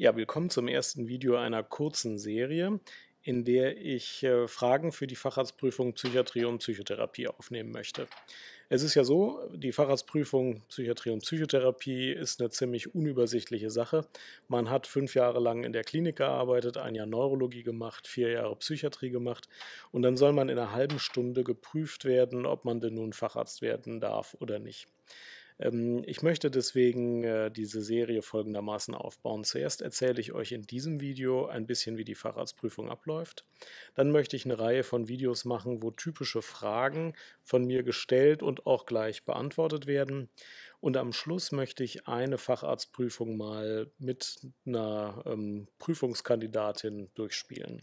Ja, willkommen zum ersten Video einer kurzen Serie, in der ich äh, Fragen für die Facharztprüfung Psychiatrie und Psychotherapie aufnehmen möchte. Es ist ja so, die Facharztprüfung Psychiatrie und Psychotherapie ist eine ziemlich unübersichtliche Sache. Man hat fünf Jahre lang in der Klinik gearbeitet, ein Jahr Neurologie gemacht, vier Jahre Psychiatrie gemacht und dann soll man in einer halben Stunde geprüft werden, ob man denn nun Facharzt werden darf oder nicht. Ähm, ich möchte deswegen äh, diese Serie folgendermaßen aufbauen. Zuerst erzähle ich euch in diesem Video ein bisschen, wie die Facharztprüfung abläuft. Dann möchte ich eine Reihe von Videos machen, wo typische Fragen von mir gestellt und auch gleich beantwortet werden. Und am Schluss möchte ich eine Facharztprüfung mal mit einer ähm, Prüfungskandidatin durchspielen.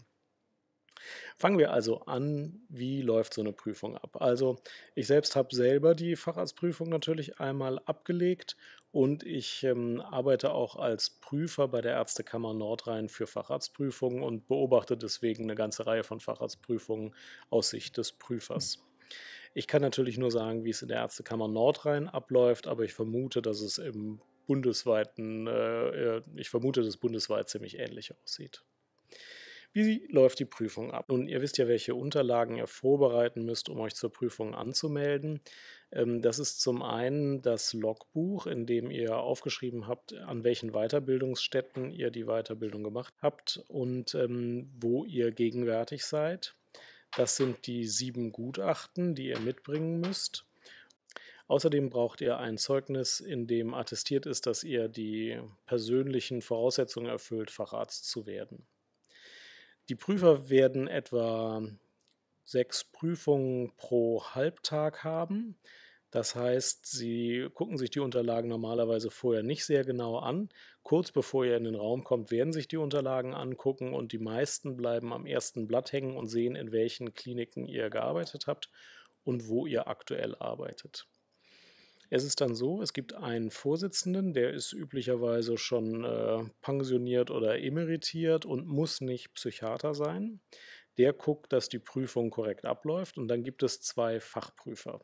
Fangen wir also an, wie läuft so eine Prüfung ab? Also ich selbst habe selber die Facharztprüfung natürlich einmal abgelegt und ich ähm, arbeite auch als Prüfer bei der Ärztekammer Nordrhein für Facharztprüfungen und beobachte deswegen eine ganze Reihe von Facharztprüfungen aus Sicht des Prüfers. Ich kann natürlich nur sagen, wie es in der Ärztekammer Nordrhein abläuft, aber ich vermute, dass es im bundesweiten, äh, äh ich vermute, dass es bundesweit ziemlich ähnlich aussieht. Wie läuft die Prüfung ab? Nun, ihr wisst ja, welche Unterlagen ihr vorbereiten müsst, um euch zur Prüfung anzumelden. Ähm, das ist zum einen das Logbuch, in dem ihr aufgeschrieben habt, an welchen Weiterbildungsstätten ihr die Weiterbildung gemacht habt und ähm, wo ihr gegenwärtig seid. Das sind die sieben Gutachten, die ihr mitbringen müsst. Außerdem braucht ihr ein Zeugnis, in dem attestiert ist, dass ihr die persönlichen Voraussetzungen erfüllt, Facharzt zu werden. Die Prüfer werden etwa sechs Prüfungen pro Halbtag haben. Das heißt, Sie gucken sich die Unterlagen normalerweise vorher nicht sehr genau an. Kurz bevor ihr in den Raum kommt, werden sich die Unterlagen angucken und die meisten bleiben am ersten Blatt hängen und sehen, in welchen Kliniken ihr gearbeitet habt und wo ihr aktuell arbeitet. Es ist dann so, es gibt einen Vorsitzenden, der ist üblicherweise schon äh, pensioniert oder emeritiert und muss nicht Psychiater sein. Der guckt, dass die Prüfung korrekt abläuft und dann gibt es zwei Fachprüfer.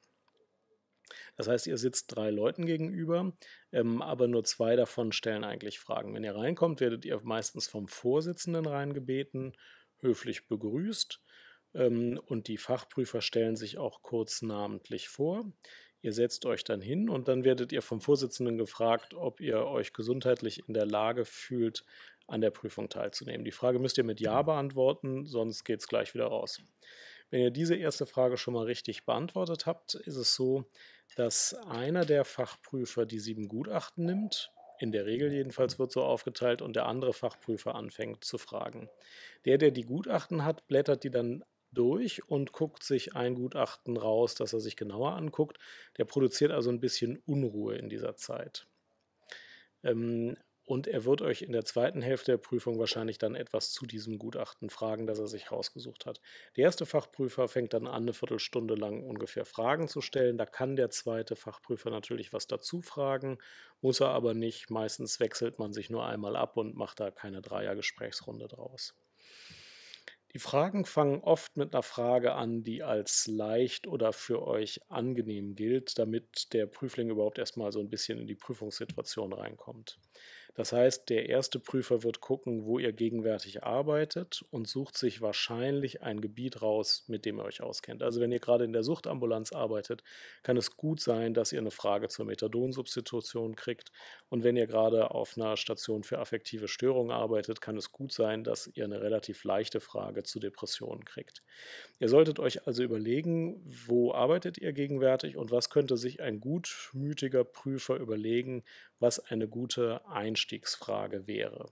Das heißt, ihr sitzt drei Leuten gegenüber, ähm, aber nur zwei davon stellen eigentlich Fragen. Wenn ihr reinkommt, werdet ihr meistens vom Vorsitzenden reingebeten, höflich begrüßt ähm, und die Fachprüfer stellen sich auch kurz namentlich vor. Ihr setzt euch dann hin und dann werdet ihr vom Vorsitzenden gefragt, ob ihr euch gesundheitlich in der Lage fühlt, an der Prüfung teilzunehmen. Die Frage müsst ihr mit Ja genau. beantworten, sonst geht es gleich wieder raus. Wenn ihr diese erste Frage schon mal richtig beantwortet habt, ist es so, dass einer der Fachprüfer die sieben Gutachten nimmt, in der Regel jedenfalls wird so aufgeteilt, und der andere Fachprüfer anfängt zu fragen. Der, der die Gutachten hat, blättert die dann durch und guckt sich ein Gutachten raus, das er sich genauer anguckt. Der produziert also ein bisschen Unruhe in dieser Zeit. Ähm, und er wird euch in der zweiten Hälfte der Prüfung wahrscheinlich dann etwas zu diesem Gutachten fragen, das er sich rausgesucht hat. Der erste Fachprüfer fängt dann an, eine Viertelstunde lang ungefähr Fragen zu stellen. Da kann der zweite Fachprüfer natürlich was dazu fragen, muss er aber nicht. Meistens wechselt man sich nur einmal ab und macht da keine Dreiergesprächsrunde draus. Die Fragen fangen oft mit einer Frage an, die als leicht oder für euch angenehm gilt, damit der Prüfling überhaupt erstmal so ein bisschen in die Prüfungssituation reinkommt. Das heißt, der erste Prüfer wird gucken, wo ihr gegenwärtig arbeitet und sucht sich wahrscheinlich ein Gebiet raus, mit dem ihr euch auskennt. Also wenn ihr gerade in der Suchtambulanz arbeitet, kann es gut sein, dass ihr eine Frage zur Methadonsubstitution kriegt. Und wenn ihr gerade auf einer Station für affektive Störungen arbeitet, kann es gut sein, dass ihr eine relativ leichte Frage Frage zu Depressionen kriegt. Ihr solltet euch also überlegen, wo arbeitet ihr gegenwärtig und was könnte sich ein gutmütiger Prüfer überlegen, was eine gute Einstiegsfrage wäre.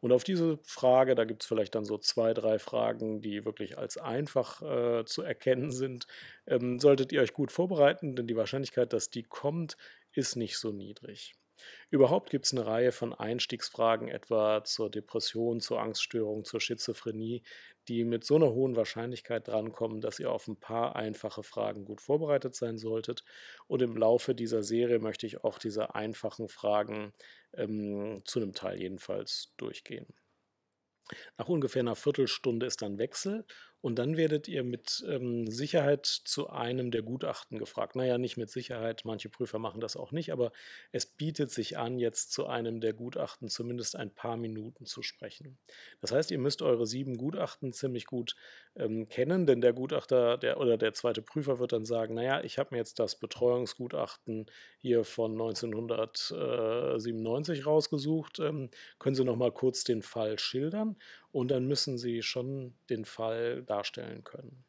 Und auf diese Frage, da gibt es vielleicht dann so zwei, drei Fragen, die wirklich als einfach äh, zu erkennen sind, ähm, solltet ihr euch gut vorbereiten, denn die Wahrscheinlichkeit, dass die kommt, ist nicht so niedrig. Überhaupt gibt es eine Reihe von Einstiegsfragen, etwa zur Depression, zur Angststörung, zur Schizophrenie, die mit so einer hohen Wahrscheinlichkeit drankommen, dass ihr auf ein paar einfache Fragen gut vorbereitet sein solltet. Und im Laufe dieser Serie möchte ich auch diese einfachen Fragen ähm, zu einem Teil jedenfalls durchgehen. Nach ungefähr einer Viertelstunde ist dann Wechsel und dann werdet ihr mit ähm, Sicherheit zu einem der Gutachten gefragt. Naja, nicht mit Sicherheit, manche Prüfer machen das auch nicht, aber es bietet sich an, jetzt zu einem der Gutachten zumindest ein paar Minuten zu sprechen. Das heißt, ihr müsst eure sieben Gutachten ziemlich gut ähm, kennen, denn der Gutachter der, oder der zweite Prüfer wird dann sagen, naja, ich habe mir jetzt das Betreuungsgutachten hier von 1997 rausgesucht. Ähm, können Sie noch mal kurz den Fall schildern? Und dann müssen Sie schon den Fall darstellen können.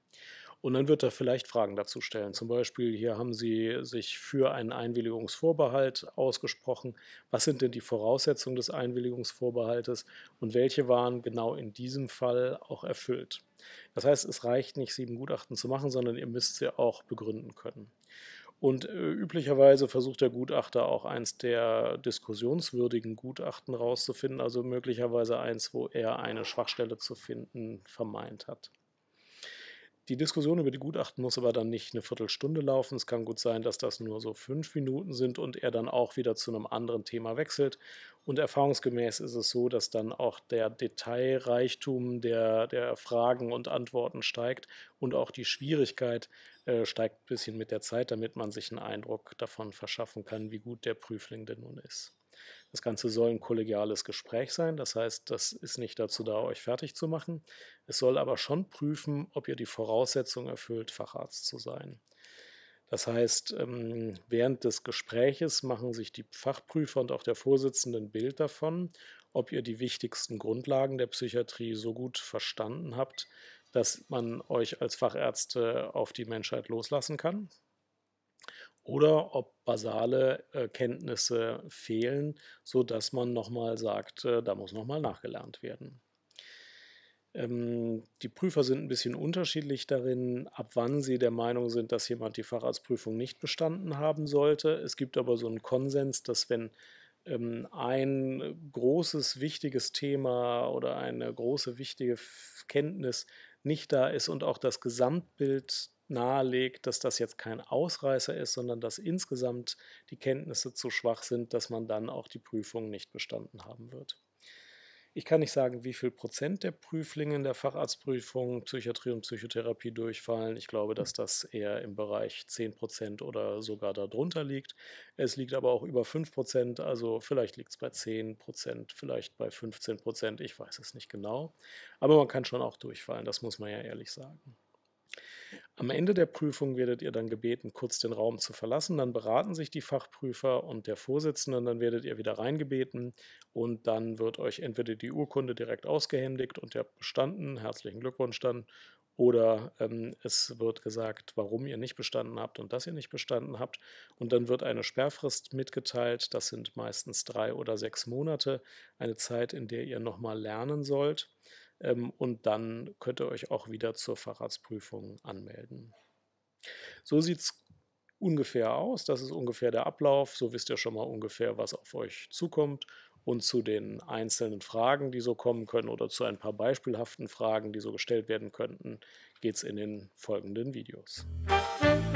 Und dann wird er vielleicht Fragen dazu stellen. Zum Beispiel, hier haben Sie sich für einen Einwilligungsvorbehalt ausgesprochen. Was sind denn die Voraussetzungen des Einwilligungsvorbehaltes und welche waren genau in diesem Fall auch erfüllt? Das heißt, es reicht nicht, sieben Gutachten zu machen, sondern ihr müsst sie auch begründen können. Und äh, üblicherweise versucht der Gutachter auch eins der diskussionswürdigen Gutachten rauszufinden, also möglicherweise eins, wo er eine Schwachstelle zu finden vermeint hat. Die Diskussion über die Gutachten muss aber dann nicht eine Viertelstunde laufen. Es kann gut sein, dass das nur so fünf Minuten sind und er dann auch wieder zu einem anderen Thema wechselt. Und erfahrungsgemäß ist es so, dass dann auch der Detailreichtum der, der Fragen und Antworten steigt und auch die Schwierigkeit äh, steigt ein bisschen mit der Zeit, damit man sich einen Eindruck davon verschaffen kann, wie gut der Prüfling denn nun ist. Das Ganze soll ein kollegiales Gespräch sein, das heißt, das ist nicht dazu da, euch fertig zu machen. Es soll aber schon prüfen, ob ihr die Voraussetzung erfüllt, Facharzt zu sein. Das heißt, ähm, während des Gespräches machen sich die Fachprüfer und auch der Vorsitzende ein Bild davon, ob ihr die wichtigsten Grundlagen der Psychiatrie so gut verstanden habt, dass man euch als Fachärzte auf die Menschheit loslassen kann oder ob basale äh, Kenntnisse fehlen, sodass man nochmal sagt, äh, da muss nochmal nachgelernt werden. Ähm, die Prüfer sind ein bisschen unterschiedlich darin, ab wann sie der Meinung sind, dass jemand die Facharztprüfung nicht bestanden haben sollte. Es gibt aber so einen Konsens, dass wenn ähm, ein großes, wichtiges Thema oder eine große, wichtige Kenntnis nicht da ist und auch das Gesamtbild nahelegt, dass das jetzt kein Ausreißer ist, sondern dass insgesamt die Kenntnisse zu schwach sind, dass man dann auch die Prüfung nicht bestanden haben wird. Ich kann nicht sagen, wie viel Prozent der Prüflinge in der Facharztprüfung Psychiatrie und Psychotherapie durchfallen. Ich glaube, dass das eher im Bereich 10 Prozent oder sogar darunter liegt. Es liegt aber auch über 5 Prozent, also vielleicht liegt es bei 10 Prozent, vielleicht bei 15 Prozent, ich weiß es nicht genau. Aber man kann schon auch durchfallen, das muss man ja ehrlich sagen. Am Ende der Prüfung werdet ihr dann gebeten, kurz den Raum zu verlassen. Dann beraten sich die Fachprüfer und der Vorsitzende. Dann werdet ihr wieder reingebeten und dann wird euch entweder die Urkunde direkt ausgehändigt und ihr habt bestanden. Herzlichen Glückwunsch dann. Oder ähm, es wird gesagt, warum ihr nicht bestanden habt und dass ihr nicht bestanden habt. Und dann wird eine Sperrfrist mitgeteilt. Das sind meistens drei oder sechs Monate, eine Zeit, in der ihr nochmal lernen sollt. Ähm, und dann könnt ihr euch auch wieder zur Fahrradsprüfung anmelden. So sieht es ungefähr aus. Das ist ungefähr der Ablauf. So wisst ihr schon mal ungefähr, was auf euch zukommt. Und zu den einzelnen Fragen, die so kommen können oder zu ein paar beispielhaften Fragen, die so gestellt werden könnten, geht es in den folgenden Videos. Musik